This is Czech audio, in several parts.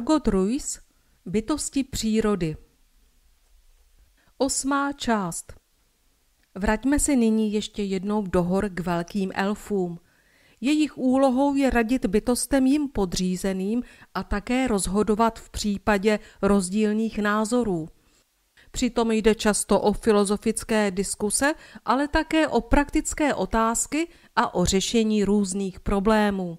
Margot Ruiz Bytosti přírody Osmá část Vraťme se nyní ještě jednou do hor k velkým elfům. Jejich úlohou je radit bytostem jim podřízeným a také rozhodovat v případě rozdílných názorů. Přitom jde často o filozofické diskuse, ale také o praktické otázky a o řešení různých problémů.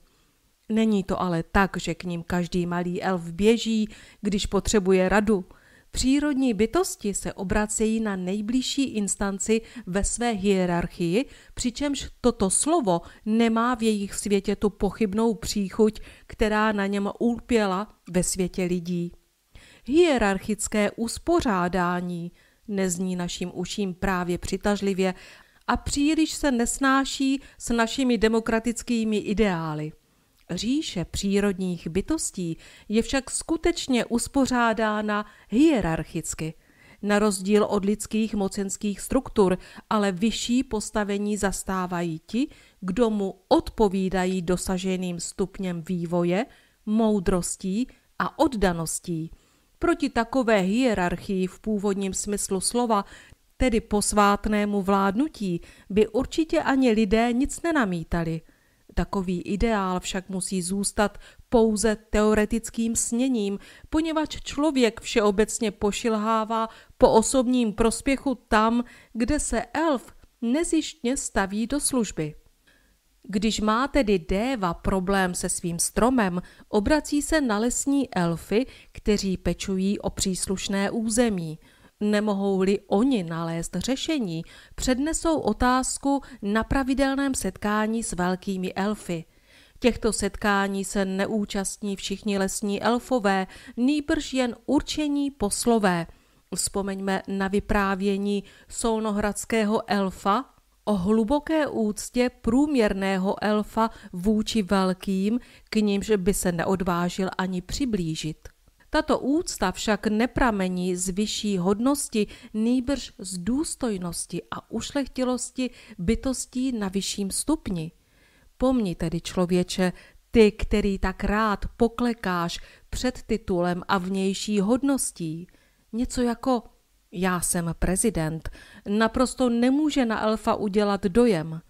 Není to ale tak, že k ním každý malý elf běží, když potřebuje radu. Přírodní bytosti se obracejí na nejbližší instanci ve své hierarchii, přičemž toto slovo nemá v jejich světě tu pochybnou příchuť, která na něm úlpěla ve světě lidí. Hierarchické uspořádání nezní našim uším právě přitažlivě a příliš se nesnáší s našimi demokratickými ideály. Říše přírodních bytostí je však skutečně uspořádána hierarchicky. Na rozdíl od lidských mocenských struktur, ale vyšší postavení zastávají ti, kdo mu odpovídají dosaženým stupněm vývoje, moudrostí a oddaností. Proti takové hierarchii v původním smyslu slova, tedy posvátnému vládnutí, by určitě ani lidé nic nenamítali – Takový ideál však musí zůstat pouze teoretickým sněním, poněvadž člověk všeobecně pošilhává po osobním prospěchu tam, kde se elf nezištně staví do služby. Když má tedy déva problém se svým stromem, obrací se na lesní elfy, kteří pečují o příslušné území – Nemohou-li oni nalézt řešení, přednesou otázku na pravidelném setkání s velkými elfy. Těchto setkání se neúčastní všichni lesní elfové, nýbrž jen určení poslové. Vzpomeňme na vyprávění solnohradského elfa o hluboké úctě průměrného elfa vůči velkým, k nímž by se neodvážil ani přiblížit. Tato úcta však nepramení z vyšší hodnosti, nýbrž z důstojnosti a ušlechtilosti bytostí na vyšším stupni. Pomni tedy člověče, ty, který tak rád poklekáš před titulem a vnější hodností. Něco jako já jsem prezident, naprosto nemůže na elfa udělat dojem.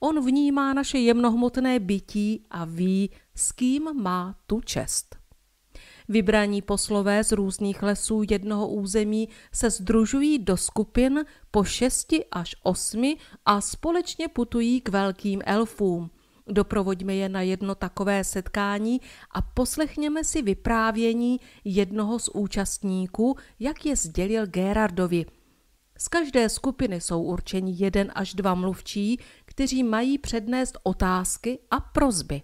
On vnímá naše jemnohmotné bytí a ví, s kým má tu čest. Vybraní poslové z různých lesů jednoho území se združují do skupin po šesti až osmi a společně putují k velkým elfům. Doprovodíme je na jedno takové setkání a poslechněme si vyprávění jednoho z účastníků, jak je sdělil Gerardovi. Z každé skupiny jsou určeni jeden až dva mluvčí, kteří mají přednést otázky a prozby.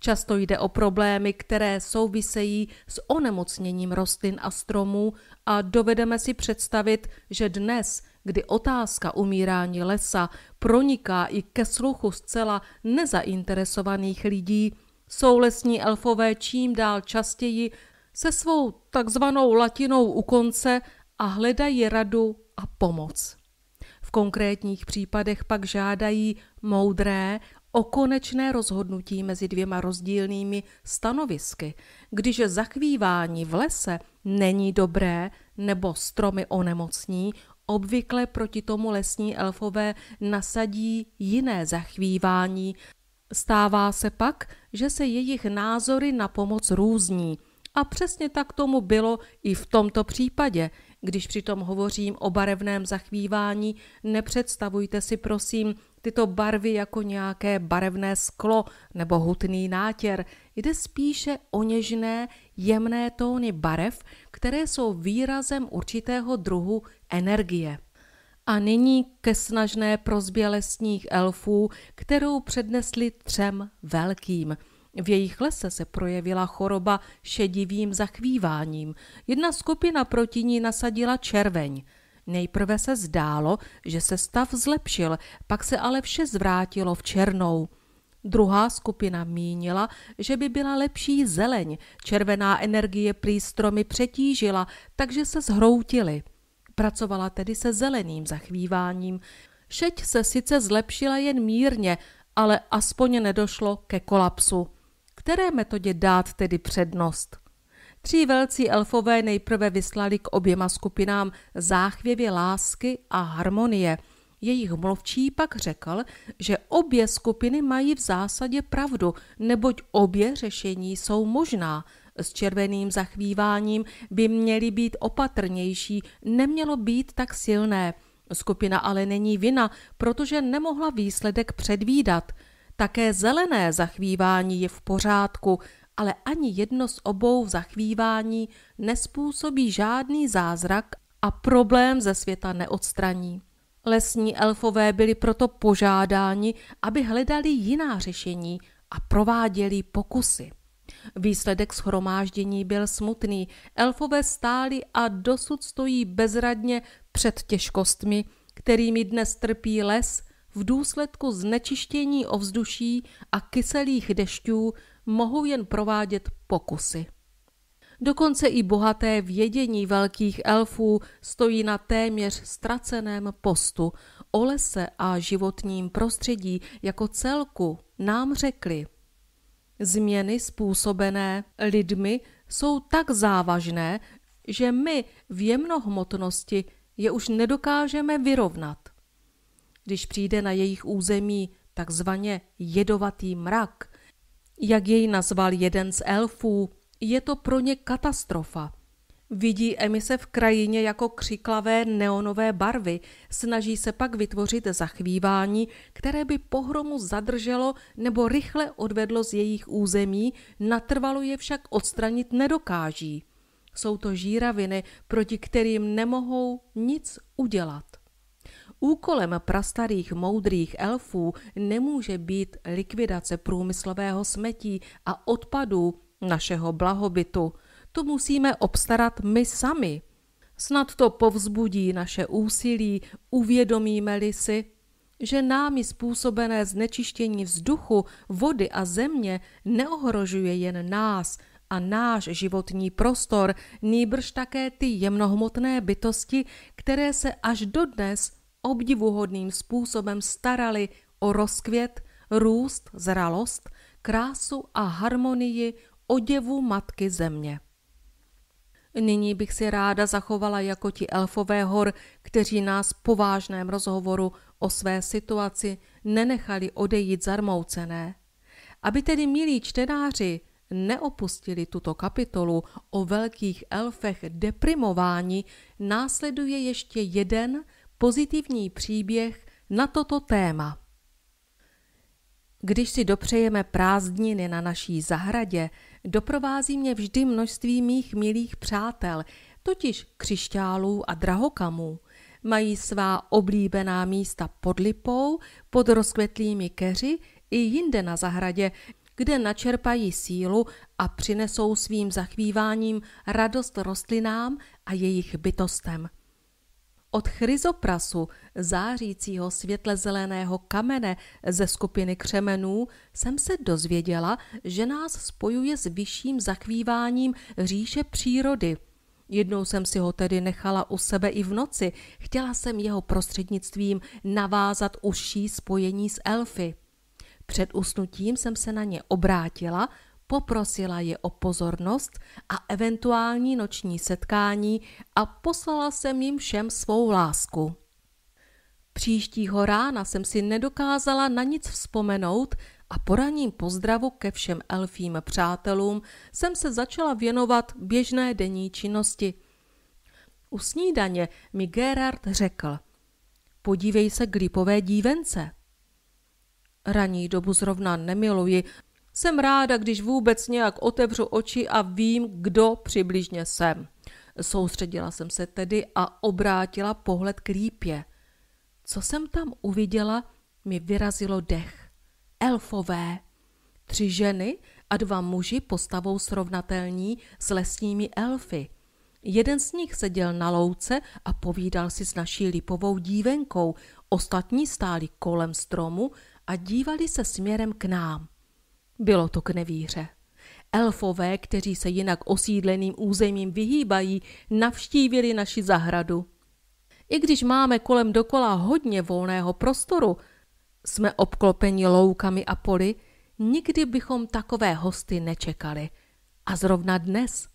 Často jde o problémy, které souvisejí s onemocněním rostlin a stromů a dovedeme si představit, že dnes, kdy otázka umírání lesa proniká i ke sluchu zcela nezainteresovaných lidí, jsou lesní elfové čím dál častěji se svou takzvanou latinou u konce a hledají radu a pomoc konkrétních případech pak žádají moudré o konečné rozhodnutí mezi dvěma rozdílnými stanovisky, když zachvívání v lese není dobré nebo stromy onemocní, obvykle proti tomu lesní elfové nasadí jiné zachvívání. Stává se pak, že se jejich názory na pomoc různí. A přesně tak tomu bylo i v tomto případě – když přitom hovořím o barevném zachvívání, nepředstavujte si prosím tyto barvy jako nějaké barevné sklo nebo hutný nátěr. Jde spíše o něžné, jemné tóny barev, které jsou výrazem určitého druhu energie. A nyní ke snažné prozbě lesních elfů, kterou přednesli třem velkým – v jejich lese se projevila choroba šedivým zachvíváním. Jedna skupina proti ní nasadila červeň. Nejprve se zdálo, že se stav zlepšil, pak se ale vše zvrátilo v černou. Druhá skupina mínila, že by byla lepší zeleň, červená energie prý stromy přetížila, takže se zhroutily. Pracovala tedy se zeleným zachvíváním. Šeť se sice zlepšila jen mírně, ale aspoň nedošlo ke kolapsu. Které metodě dát tedy přednost? Tří velcí elfové nejprve vyslali k oběma skupinám záchvěvě lásky a harmonie. Jejich mluvčí pak řekl, že obě skupiny mají v zásadě pravdu, neboť obě řešení jsou možná. S červeným zachvíváním by měli být opatrnější, nemělo být tak silné. Skupina ale není vina, protože nemohla výsledek předvídat – také zelené zachvívání je v pořádku, ale ani jedno z obou zachvívání nespůsobí žádný zázrak a problém ze světa neodstraní. Lesní elfové byli proto požádáni, aby hledali jiná řešení a prováděli pokusy. Výsledek schromáždění byl smutný. Elfové stáli a dosud stojí bezradně před těžkostmi, kterými dnes trpí les – v důsledku znečištění ovzduší a kyselých dešťů mohou jen provádět pokusy. Dokonce i bohaté vědění velkých elfů stojí na téměř ztraceném postu. O lese a životním prostředí jako celku nám řekli. Změny způsobené lidmi jsou tak závažné, že my v jemnohmotnosti je už nedokážeme vyrovnat když přijde na jejich území takzvaně jedovatý mrak, jak jej nazval jeden z elfů, je to pro ně katastrofa. Vidí emise v krajině jako křiklavé neonové barvy, snaží se pak vytvořit zachvívání, které by pohromu zadrželo nebo rychle odvedlo z jejich území, natrvalo je však odstranit nedokáží. Jsou to žíraviny, proti kterým nemohou nic udělat. Úkolem prastarých moudrých elfů nemůže být likvidace průmyslového smetí a odpadů našeho blahobytu. To musíme obstarat my sami. Snad to povzbudí naše úsilí, uvědomíme-li si, že námi způsobené znečištění vzduchu, vody a země neohrožuje jen nás a náš životní prostor, nýbrž také ty jemnohmotné bytosti, které se až dodnes obdivuhodným způsobem starali o rozkvět, růst, zralost, krásu a harmonii oděvu matky země. Nyní bych si ráda zachovala jako ti elfové hor, kteří nás po vážném rozhovoru o své situaci nenechali odejít zarmoucené. Aby tedy milí čtenáři neopustili tuto kapitolu o velkých elfech deprimování, následuje ještě jeden pozitivní příběh na toto téma. Když si dopřejeme prázdniny na naší zahradě, doprovází mě vždy množství mých milých přátel, totiž křišťálů a drahokamů. Mají svá oblíbená místa pod lipou, pod rozkvetlými keři i jinde na zahradě, kde načerpají sílu a přinesou svým zachvíváním radost rostlinám a jejich bytostem od chryzoprasu, zářícího světle zeleného kamene ze skupiny křemenů, jsem se dozvěděla, že nás spojuje s vyšším zachvíváním říše přírody. Jednou jsem si ho tedy nechala u sebe i v noci, chtěla jsem jeho prostřednictvím navázat užší spojení s elfy. Před usnutím jsem se na ně obrátila, poprosila je o pozornost a eventuální noční setkání a poslala jsem jim všem svou lásku. Příštího rána jsem si nedokázala na nic vzpomenout a po ranním pozdravu ke všem elfím přátelům jsem se začala věnovat běžné denní činnosti. U snídaně mi Gerard řekl, podívej se k lípové dívence. Raní dobu zrovna nemiluji, jsem ráda, když vůbec nějak otevřu oči a vím, kdo přibližně jsem. Soustředila jsem se tedy a obrátila pohled k lípě. Co jsem tam uviděla, mi vyrazilo dech. Elfové. Tři ženy a dva muži postavou srovnatelní s lesními elfy. Jeden z nich seděl na louce a povídal si s naší lipovou dívenkou. Ostatní stáli kolem stromu a dívali se směrem k nám. Bylo to k nevíře. Elfové, kteří se jinak osídleným územím vyhýbají, navštívili naši zahradu. I když máme kolem dokola hodně volného prostoru, jsme obklopeni loukami a poli, nikdy bychom takové hosty nečekali. A zrovna dnes.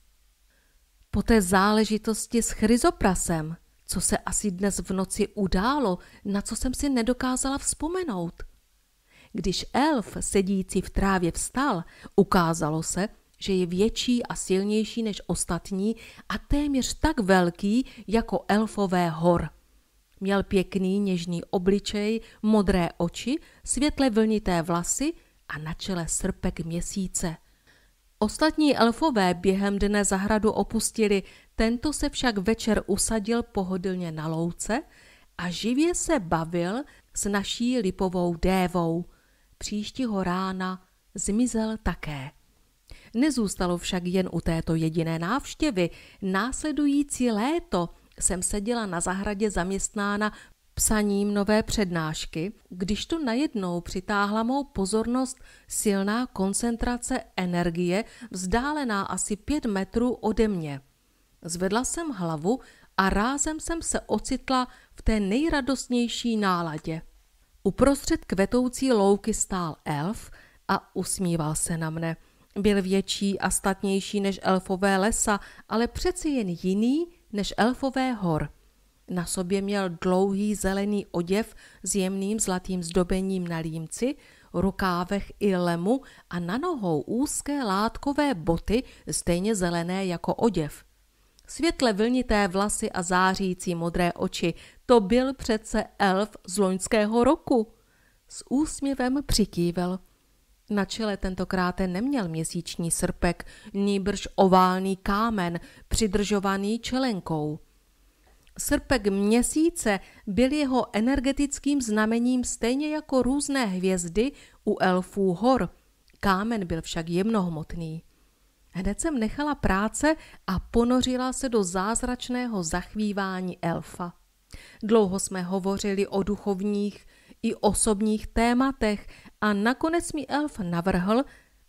Po té záležitosti s chryzoprasem, co se asi dnes v noci událo, na co jsem si nedokázala vzpomenout – když elf sedící v trávě vstal, ukázalo se, že je větší a silnější než ostatní a téměř tak velký jako elfové hor. Měl pěkný něžný obličej, modré oči, světle vlnité vlasy a na čele srpek měsíce. Ostatní elfové během dne zahradu opustili, tento se však večer usadil pohodlně na louce a živě se bavil s naší lipovou dévou – příštího rána zmizel také. Nezůstalo však jen u této jediné návštěvy. Následující léto jsem seděla na zahradě zaměstnána psaním nové přednášky, když tu najednou přitáhla mou pozornost silná koncentrace energie vzdálená asi pět metrů ode mě. Zvedla jsem hlavu a rázem jsem se ocitla v té nejradostnější náladě. Uprostřed kvetoucí louky stál elf a usmíval se na mne. Byl větší a statnější než elfové lesa, ale přeci jen jiný než elfové hor. Na sobě měl dlouhý zelený oděv s jemným zlatým zdobením na límci, rukávech i lemu a na nohou úzké látkové boty, stejně zelené jako oděv. Světle vlnité vlasy a zářící modré oči, to byl přece elf z loňského roku. S úsměvem přikývil. Na čele tentokrát neměl měsíční srpek, nýbrž oválný kámen, přidržovaný čelenkou. Srpek měsíce byl jeho energetickým znamením stejně jako různé hvězdy u elfů hor. Kámen byl však jemnohmotný. Hned jsem nechala práce a ponořila se do zázračného zachvívání elfa. Dlouho jsme hovořili o duchovních i osobních tématech a nakonec mi elf navrhl,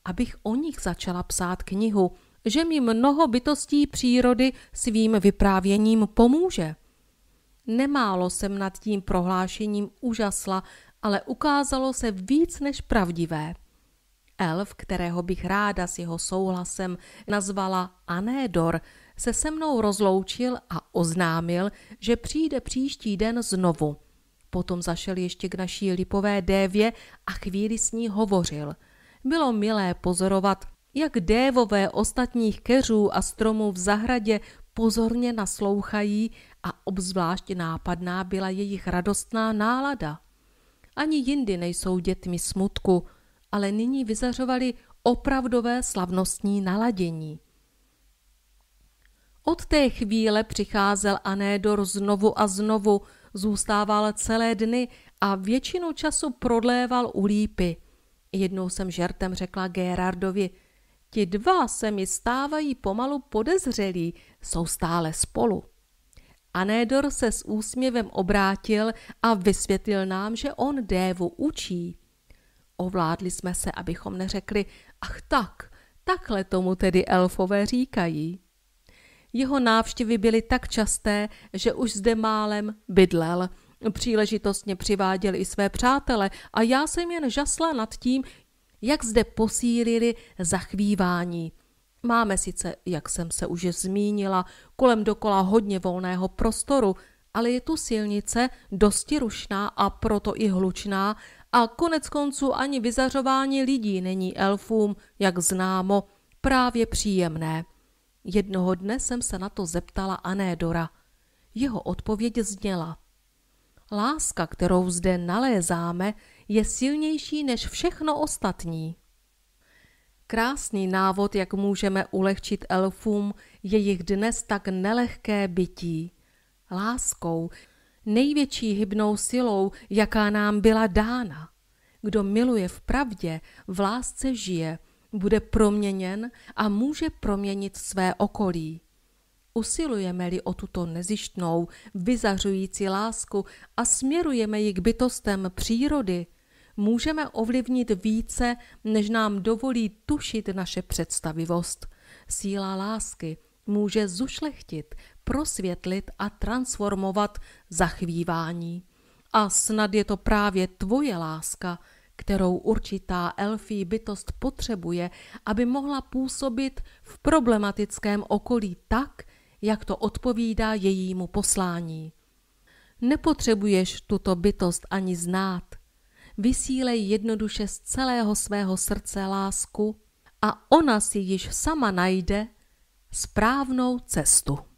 abych o nich začala psát knihu, že mi mnoho bytostí přírody svým vyprávěním pomůže. Nemálo jsem nad tím prohlášením úžasla, ale ukázalo se víc než pravdivé. Elf, kterého bych ráda s jeho souhlasem nazvala Anédor, se se mnou rozloučil a oznámil, že přijde příští den znovu. Potom zašel ještě k naší lipové dévě a chvíli s ní hovořil. Bylo milé pozorovat, jak dévové ostatních keřů a stromů v zahradě pozorně naslouchají a obzvlášť nápadná byla jejich radostná nálada. Ani jindy nejsou dětmi smutku, ale nyní vyzařovali opravdové slavnostní naladění. Od té chvíle přicházel Anédor znovu a znovu, zůstával celé dny a většinu času prodléval u lípy. Jednou jsem žertem řekla Gerardovi, ti dva se mi stávají pomalu podezřelí, jsou stále spolu. Anédor se s úsměvem obrátil a vysvětlil nám, že on dévu učí. Ovládli jsme se, abychom neřekli, ach tak, takhle tomu tedy elfové říkají. Jeho návštěvy byly tak časté, že už zde málem bydlel. Příležitostně přiváděl i své přátele a já jsem jen žasla nad tím, jak zde posílili zachvívání. Máme sice, jak jsem se už zmínila, kolem dokola hodně volného prostoru, ale je tu silnice dosti rušná a proto i hlučná a konec konců ani vyzařování lidí není elfům, jak známo, právě příjemné. Jednoho dne jsem se na to zeptala Anédora. Jeho odpověď zněla. Láska, kterou zde nalézáme, je silnější než všechno ostatní. Krásný návod, jak můžeme ulehčit elfům jejich dnes tak nelehké bytí. Láskou, největší hybnou silou, jaká nám byla dána. Kdo miluje v pravdě, v lásce žije – bude proměněn a může proměnit své okolí. Usilujeme-li o tuto nezištnou, vyzařující lásku a směrujeme ji k bytostem přírody, můžeme ovlivnit více, než nám dovolí tušit naše představivost. Síla lásky může zušlechtit, prosvětlit a transformovat zachvívání. A snad je to právě tvoje láska, kterou určitá elfí bytost potřebuje, aby mohla působit v problematickém okolí tak, jak to odpovídá jejímu poslání. Nepotřebuješ tuto bytost ani znát. Vysílej jednoduše z celého svého srdce lásku a ona si již sama najde správnou cestu.